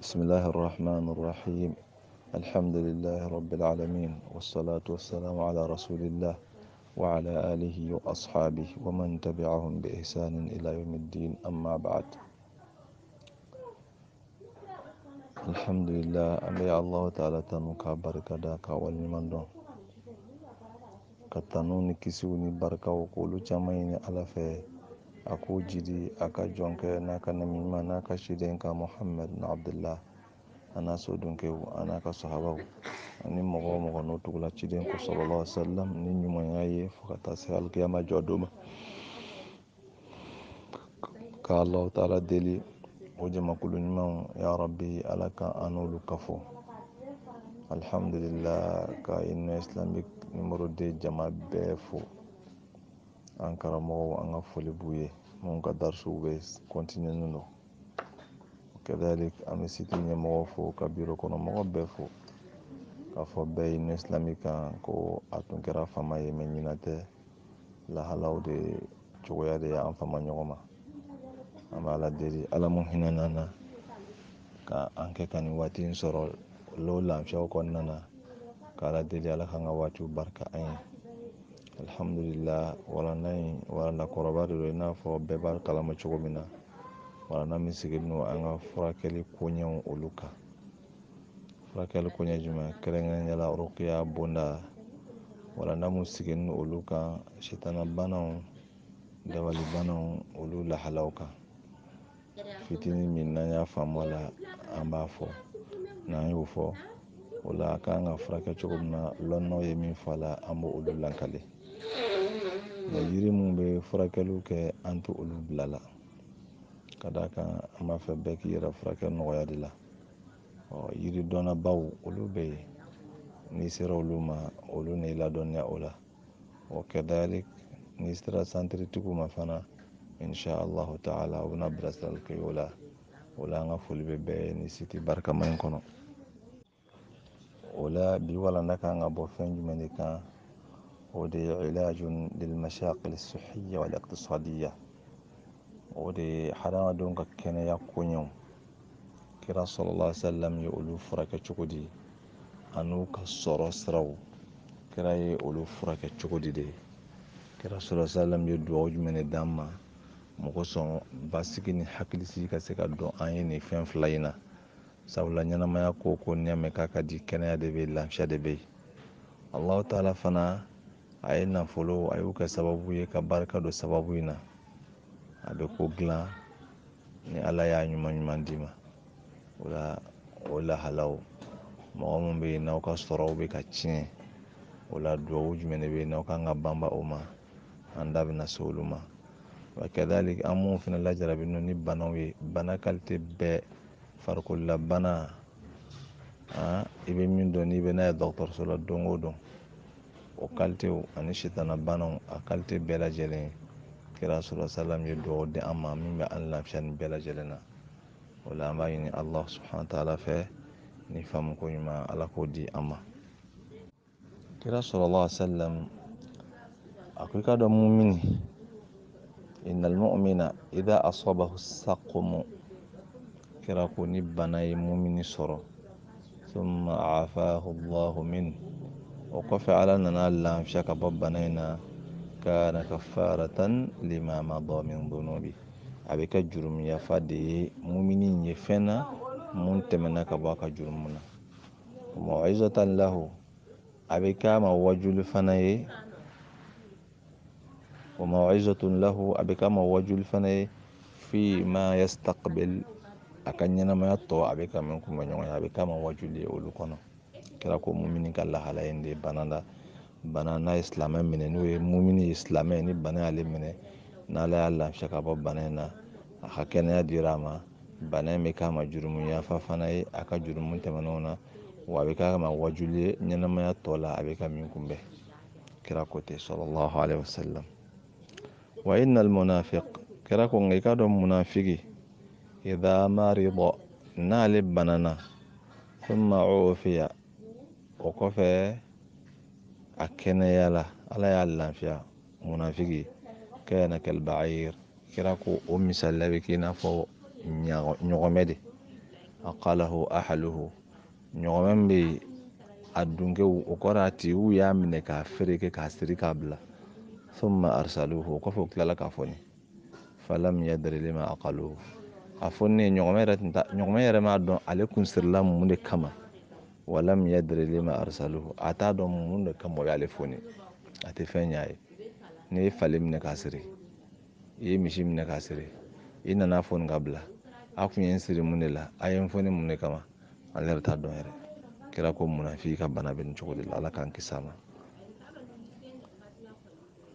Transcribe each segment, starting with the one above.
بسم الله الرحمن الرحيم الحمد لله رب العالمين والصلاة والسلام على رسول الله وعلى آله وأصحابه ومن تبعهم بإحسان إلى يوم الدين أما بعد الحمد لله أبي الله تعالى تنوكا بركة داكا والمن كتنوني كسوني ni kisiw ni على k'olu a k'o jidi a ka jɔnkɛ n'a ka namiɲuman n'a ka ciden kan mohamad na abdullah ana n'a sodonkew ka sahabaw ani mɔgɔ mɔgɔ n'o tugula ciden ko sɔlɔlɔ salam ni ɲumanya ye fo ka taa se alikiyama jɔ don ma ka alahu taala deli o jamakulu ɲumanw ya rabbi ala ka an kafo alhamdulillah ka union islamique numéro 2 jama bɛɛ fo an karamɔgɔw an ka foli b'u ye minnu ka darisiw bɛ don kadhalik an bɛ siti ɲɛmɔgɔ fo ka biro kɔnɔmɔgɔ bɛɛ fo k'a fɔ bɛɛ ye ne silami kan ko a tun kɛra fama ye mɛ ɲina tɛ lahalaw de cogoya de y'an fama ɲɔgɔn ma an b'a ala deli ala mun hinɛ na ka an kɛ ka nin waati in sɔrɔ lo lafiyaw kɔnɔna na ka ala deli ala k'an ka waatiw barika an ye alihamudulila walana in walanda kɔrɔba de do i n'a fɔ bɛɛ b'a kalama cogo min na walanda min sigilen don an ka furakɛli koɲɛw olu kan furakɛli koɲɛ jumɛn kɛrɛnkɛrɛnyala orokiya bonda walanda min sigilen don olu kan sitana banaw dabali banaw olu lahalaw kan fitinin min n'an y'a faamu a la an b'a fɔ n'an y'o fɔ o la a kan ka furakɛ cogo min na lɔnnaw ye min fɔ a la an b'olu lankale E yiri mun bɛ furakɛliw kɛ an tɛ olu bila la ka da kan an b'a fɛ bɛɛ k'i yɛrɛ furakɛ nɔgɔya de la ɔ yiri dɔnnabaw olu bɛ yen n'i sera olu ma olu n'i ladɔnniya o la ɔ kɛdayali n'i sera santiritigiw ma fana insha allahu taala u bɛna bilasirali kɛ o la o la an ka foli bɛ bɛɛ ni siti barikama in kɔnɔ o la bi walanda kan ka bɔ fɛn jumɛn de kan وده علاج للمشاكل الصحية والاقتصادية وده حرام دون كنا يكون kira sallallahu alaihi wasallam ye olu furakɛ cogo di an'u ka sɔrɔ siraw kira ye olu furakɛ cogo di de kira sallallahu alaihi wasallam ye duwawu jumɛn de d'an ma mɔgɔ sɔn basigi ni hakilisigi ka se ka dɔn an ye nin fɛn fila in na a ye nafolo a y'o kɛ sababu ye ka barika don sababu in na a bɛ ko dilan ni ala y'a ɲuman ɲuman d'i ma o la o lahalaw mɔgɔ min bɛ yen n'aw ka sɔrɔw bɛ ka tiɲɛ o la duwawu jumɛn de bɛ yen n'aw kan ka banba o ma an da bɛna se olu ma wa kɛdali an mun fana lajarabi n'u ni banaw ye bana kalite bɛɛ farikololabana i bɛ min dɔn n'i bɛ n'a ye dɔgɔtɔrɔso la don o don o kalitew ani sitana banaw a bɛɛ lajɛlen kira sura salam ye dugawu di an ma min bɛ an lafiya nin bɛɛ lajɛlen na o la an b'a ɲini ala subhana taala fɛ ni faamuko ɲuman ala k'o di an ma kira sɔrɔla salam a ko i ka dɔn mumini innal mu'mina idha asabahu saqmu kira ko ni bana ye mumini sɔrɔ ثم عافاه الله o kɔfɛ ala nana lafiya ka bɔ bana in na kana kafaratan lima madɔ min dunubi a bɛ kɛ jurumyafa de ye mumini ye fɛn na mun tɛmɛna ka bɔ a ka jurumu na mawizatan lahu a bɛ k'a ma wajuli fana ye wa a bɛ k'a ma wajuli fana ye fi ma yastaqbil a ka ɲɛnamaya tɔ a bɛ ka min kunbɛn ɲɔgɔn ye a bɛ k'a ma wajuli ye olu kɔnɔ kɛra ko mumini ka lahala in de ye bana n'a ye silamɛ minɛ n'o ye mumini ye silamɛ ni bana y'ale minɛ n'ala y'a lafiya ka bɔ bana in na a ka kɛnɛya dira a ma bana in bɛ k'a ma jurumu yafa fana ye a ka jurumu tɛmɛnenw na wa a bɛ k'a ma wajuli ye ɲɛnamaya tɔ la a bɛ ka min kunbɛn kira ko ten sɔlɔlɔhu alayhi wa sallam wa i nali kira ko nka i k'a dɔn munafigi idha marida n'ale banana thumma ufiya o kɔfɛ a kɛnɛya la ala y'a lafiya munafiki kana kalbair kira ko o misaliya bɛ k'i n'a fɔ ɲɔgɔmɛ de a qalahu ahaluhu ɲɔgɔmɛ min bɛ yen a dunkew o kɔrɔ a tigiw y'a minɛ k'a fereke k'a siri k'a bila thumma arsaluhu o kɔfɛ u tilala k'a fɔ nin falam yadri ma aqaluhu a fɔ ne ɲɔgɔmɛ yɛrɛ tun ɲɔgɔn yɛrɛ m'a dɔn ale kun sirila mun de kama walam yadri lima arsaluhu a t'a dɔn mun de kama ale foni a tɛ fɛn ɲ'a ye n'i ye fali minɛ k'a siri i ye misi minɛ k'a siri i nana foni ka bila a kun ye n siri mun de la a ye n foni mun de kama ale yɛrɛ t'a dɔn yɛrɛ kira ko munna f'i ka bana bɛ nin cogo de la ala k'an kisi a ma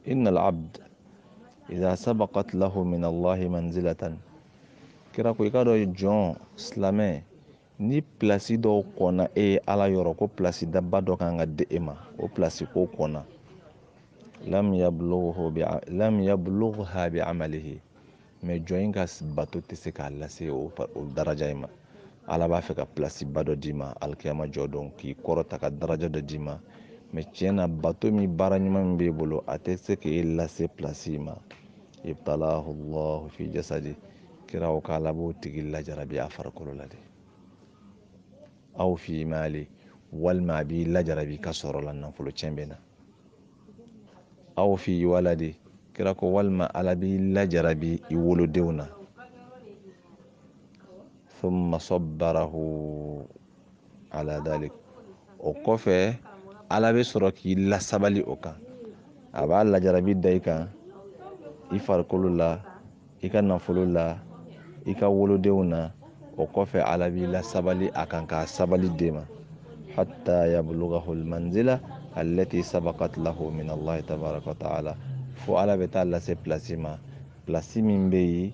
inna al-abd idha sabaqat lahu min allahi manzilatan kira ko i ka dɔn jɔn silamɛ ni plasi dɔw kɔnna e ye ala yɔrɔ ko plasi daba dɔ kan ka di e ma o plasi ko kɔnna lamiya bulogu ha bi amalihi mɛ jɔn in ka bato tɛ se k'a lase o daraja in ma ala b'a fɛ ka plasi ba dɔ d'i ma alikiyama jɔ dɔn k'i kɔrɔta ka daraja dɔ d'i ma mɛ tiɲɛ na bato min baara ɲuman min b'e bolo a tɛ se k'e lase pilasi in ma ibtalahu llahu fi jasadi kira o k'ala b'o tigi lajarabi a farikolo la de aw fi maale walima a b'i lajarabi ka sɔrɔ la nafolo cɛn bɛ na aw fi walade kira ko walima ala b'i lajarabi i wolodenw na thumma sabbarahu ala dalik o kɔfɛ ala bɛ sɔrɔ k'i lasabali o kan a b'a lajarabi da i kan i farikolo la i ka nafolo la i ka wolodenw na وكوفى على بلا سبالي أكانكا سبالي ديما حتى يبلغه المنزلة التي سبقت له من الله تبارك وتعالى فو على بتالا سي بلاسيما بلاسيمين بي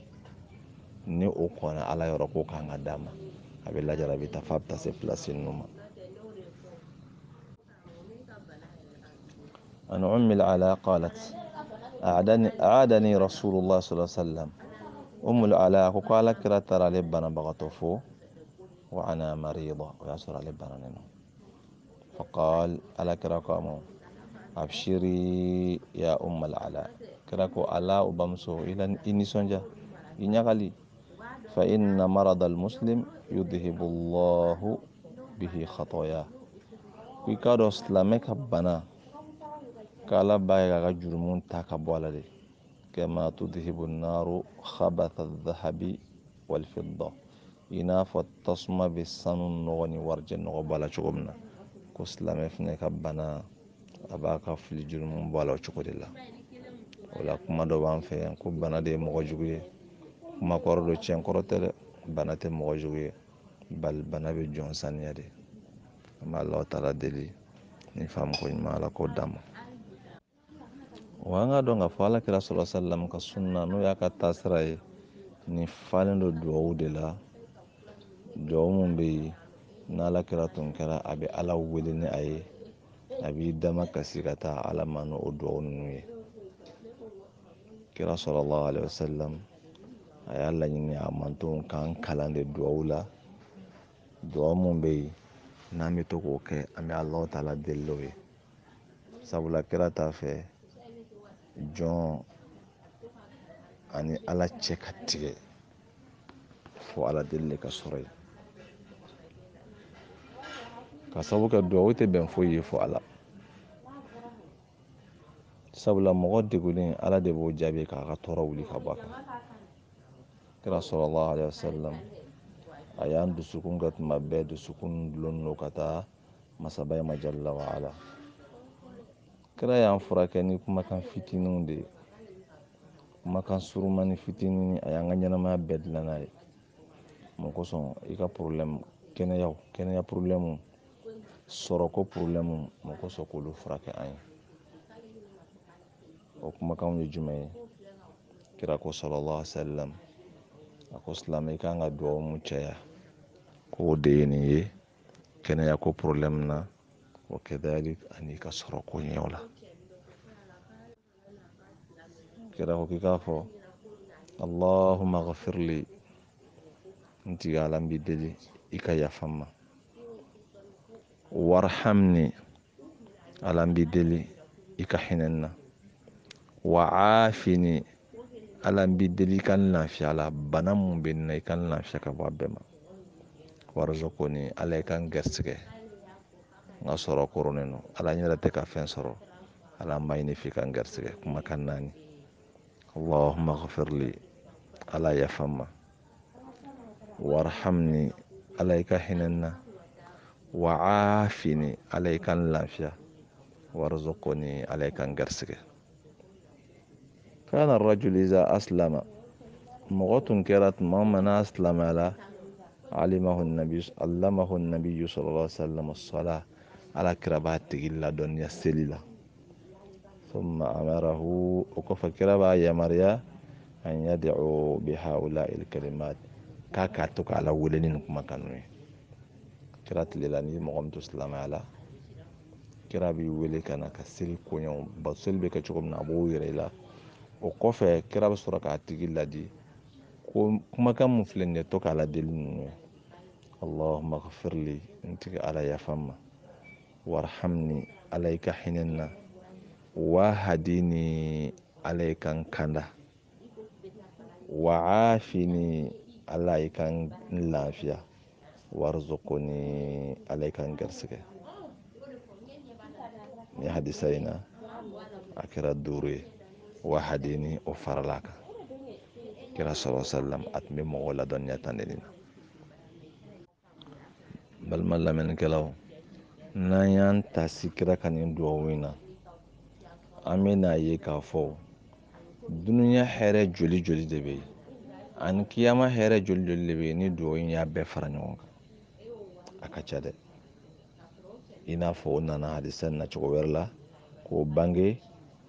ني أوكونا على يوروكو كانا داما أبي لاجرا بتفابتا سي بلاسين نوما عن أم العلا قالت أعدني, أعدني رسول الله صلى الله عليه وسلم أم الآلاء وقال كرا ترى لبنا بغطفو وأنا مريضة ويسر لبنا ننو فقال على كراكامو أبشري يا أم الآلاء كراكو كو ألا وبمسو إلى إني سنجا إني غالي فإن مرض المسلم يذهب الله به خطايا كي كادو سلامك كالا بايغا جرمون تاكا بوالا دي kama tudhibu nnaru khabatha aldhahabi walfidda i n'a fɔ tasuma bɛ sanu nɔgɔ warijɛ nɔgɔ bɔ a la cogo min ko silamɛ fɛnɛ ka bana aba ka fili jurumu bɔ cogo de la wala kuma dɔ b'an fɛ yan ko bana de ye mɔgɔ jugu ye kuma kɔrɔ do tiɲɛ kɔrɔ tɛ bana tɛ mɔgɔ jugu bal bana bɛ jɔn saniya de an b'a la taala deli ni faamu ko ɲuman ala k'o d'a wa an k'a dɔn k'a fɔ ala kira sɔrɔ salam ka sunna n'o y'a ka taasira ye ni falen do duwawu de la duwawu min bɛ yen n'ala kira tun kɛra a bɛ ala wele ni a ye a b'i dama kasi ka taa ala ma n'o duwawu ninnu ye kira sɔrɔlahu alaihi wasallam a y'a laɲini a mantonw k'an kalan de duwawu la duwawu min bɛ yen n'an bɛ to k'o kɛ an bɛ alaw ta deli o ye sabula kira ta fɛ jɔn ani ala cɛ ka tigɛ fɔ ala deli le ka sɔrɔ ye ka sabu kɛ duwawu tɛ bɛn foyi ye fɔ ala sabula mɔgɔ degulen ala de b'o jaabi k'a ka tɔɔrɔ wuli ka bɔ a kan kira sɔrɔla alayi wasalam a y'an dusukun ka tuma bɛɛ dusukun dulonnen don ka taa masaba in majalila wa ala kira y'an furakɛ ni kumakan fitininw de ye kumakan surumani fitinin a y'an ka ɲɛnamaya bɛɛ dilan n'a ye mun kosɔn i ka kɛnɛya kɛnɛya porolɛmu sɔrɔko porolɛmu mun kosɔn k'olu furakɛ an ye o kumakanw ye jumɛn ye kira ko sɔlɔlɔ salam a ko silamɛ i kan ka duwawu mun caya k'o de ye nin ye kɛnɛya ko na wa ani ka sɔrɔ ko ɲɛw la kira ko k'i k'a fɔ allahuma ghafirli n tigi ala n b'i deli i ka yafa n ma warhamni ala n b'i deli i ka hinɛ n na wa aafini ala n b'i deli i n lafiya la bana mun bɛ n n lafiya ka bɔ a bɛɛ warzukuni ala i ka n gɛrisigɛ n ka sɔrɔ koronnen don ala ɲɛ yɛrɛ tɛ ka fɛn sɔrɔ ala ma ɲini f'i ka n garisigɛ kumakan naani allahumma ghafirli ala yafa warhamni ala i ka hinɛ n wa aafini ala i ka n lafiya warzuqni ala i ka n garisigɛ kana rajuli iza aslama mɔgɔ tun kɛra tuma min n'a alimahu nabi allamahu nabi sallallahu alaihi wasallam sala ala kira b'a tigi ladɔnniya seli la ثم أمره وكفى كرابا يا مريا أن يدعو بهؤلاء الكلمات كاكا توكا على ولنين كما كانوا كرات ليلاني مغم تسلم على كرابي ولي كان كسل كونيون بسل بك تشوكم نابو يريلا وكفى كرابا سورة كاتيكي لدي كما كان مفلن يتوكا على دلين اللهم اغفر لي انتك على يا فما وارحمني عليك حننا وهديني عليك انكندا وعافني عليك اللافية وارزقني عليك انكرسك يا حديثينا أكرا دوري وحديني وفرلاك كرا صلى الله عليه وسلم أتمي مغولة دنيا تاندينا بل ملا من كلاو N'an y'an ta kira ka nin duwawu in na an bɛ n'a ye k'a fɔ dunuya hɛrɛ joli joli de bɛ yen ani kiyama hɛrɛ joli joli de bɛ yen ni duwawu in y'a bɛɛ fara ɲɔgɔn kan a ka ca dɛ i n'a fɔ o nana hadisa na cogo wɛrɛ la k'o bange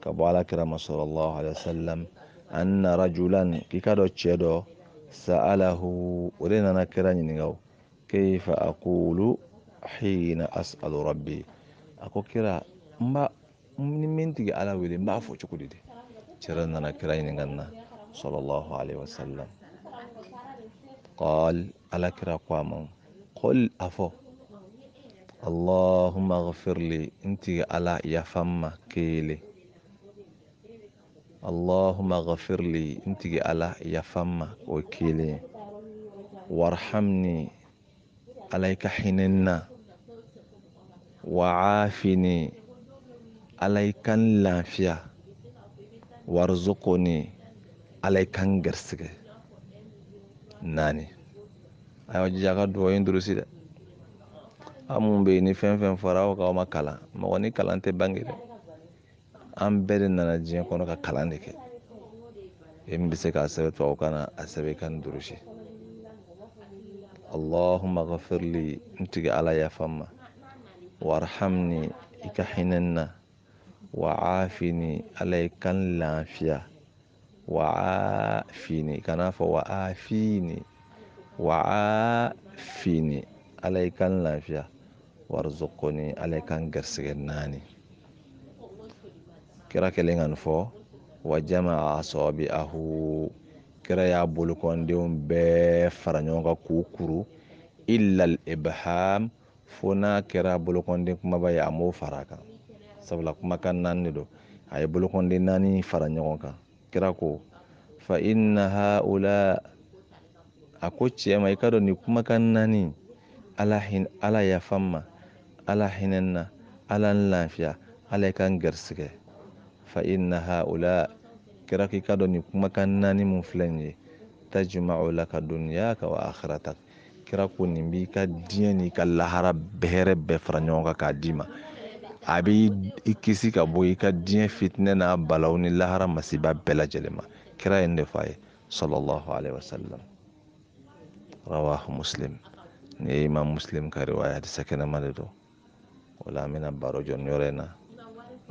ka bɔ alakira masɔrɔlahu alayhi wa sallam ani rajulan k'i k'a dɔn cɛ dɔ sa'alahu o de nana kira ɲininka keyfa akulu xiina as'alu rabbii ako kira mba ni ala wele mba fo cokudidi cira nana kira ɲininganna sal allahu alaihi wasallam qaal ala kira kwama qol afo fo allahuma gfirli intigi ala yafanma keele allahuma gfirli intigi ala yafanma o keele warhamni alay ka hinenna wa'afini ala i ka n lafiya warzukuni ala i naani a y'aw jija a ka duwawu in durusi dɛ an minnu bɛ yen ni fɛn fɛn fɔra aw k'aw ma kalan mɔgɔ ni kalan tɛ bange dɛ an bɛɛ de nana diɲɛ kɔnɔ ka kalan de kɛ e min bɛ se k'a sɛbɛn tubabukan na a sɛbɛn i ka nin durusi allahumma ghafirli n tigi ala yafa n ma warhamni i ka hinɛ wa afini kan lafiya wa afini kana fɔ wa afini wa afini kan lafiya warzukuni ala ye kan garisigɛ kira kelengan fo wa jamaa asɔbi ahu kira y'a bolokɔndenw bɛɛ fara ɲɔgɔn kukuru k'u illa al ibham fo n'a kɛra bolokɔnden kumaba ye ya a m'o fara a kan sabula kumakan naani don a ye bolokɔnden naani fara ɲɔgɔn kan kira ko fa innaha ula a ko cɛ ma i ka dɔn nin kumakan naani ala hin ala yafa ma ala hinɛ na ala n lafiya ala i ka n garisigɛ fa innaha ula kira k'i ka dɔn nin kumakan naani mun filɛ nin ye tajma'u laka dunyaka wa kira ko nin b'i ka diɲɛ n'i ka lahara hɛrɛ bɛɛ fara ɲɔgɔn kan k'a d'i ma a b'i i kisi ka bɔ i ka diɲɛ fitinɛ n'a balaw ni lahara masiba bɛɛ lajɛlen ma kira ye nin de f'a ye sallallahu alaihi wasallam rawahu muslim ni ye imam muslim ka riwaya hadisa kɛnɛma de don o la an bɛna baro jɔ nin yɔrɔ in na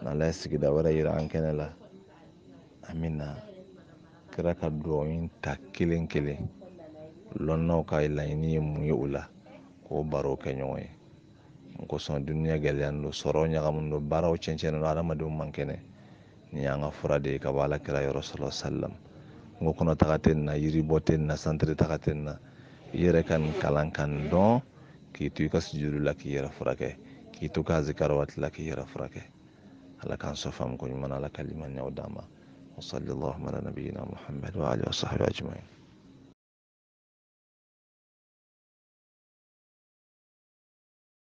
n'ala ye sigida wɛrɛ yira an kɛnɛ la an bɛna kira ka duwawu ta kelen kelen lɔnnaw ka e laɲini ye mun ye o la k'o baaraw kɛ ɲɔgɔn ye n kosɔn duniya gɛlɛyalen don sɔrɔ ɲagamin don baaraw cɛncɛn don adamadenw man kɛnɛ nin y'an ka fura de ye ka bɔ ala yɔrɔ sɔrɔ salam n ko kɔnɔ taga tɛ na yiri bɔ tɛ na santiri taga tɛ na i yɛrɛ ka nin kalan ka nin dɔn k'i to i ka sujudu la k'i yɛrɛ furakɛ k'i to ka zikari waati la k'i yɛrɛ furakɛ ala k'an sɔ faamu ko ɲuman ala ka liman ɲɛw d'a ma وصلى الله على نبينا محمد وعلى اله وصحبه اجمعين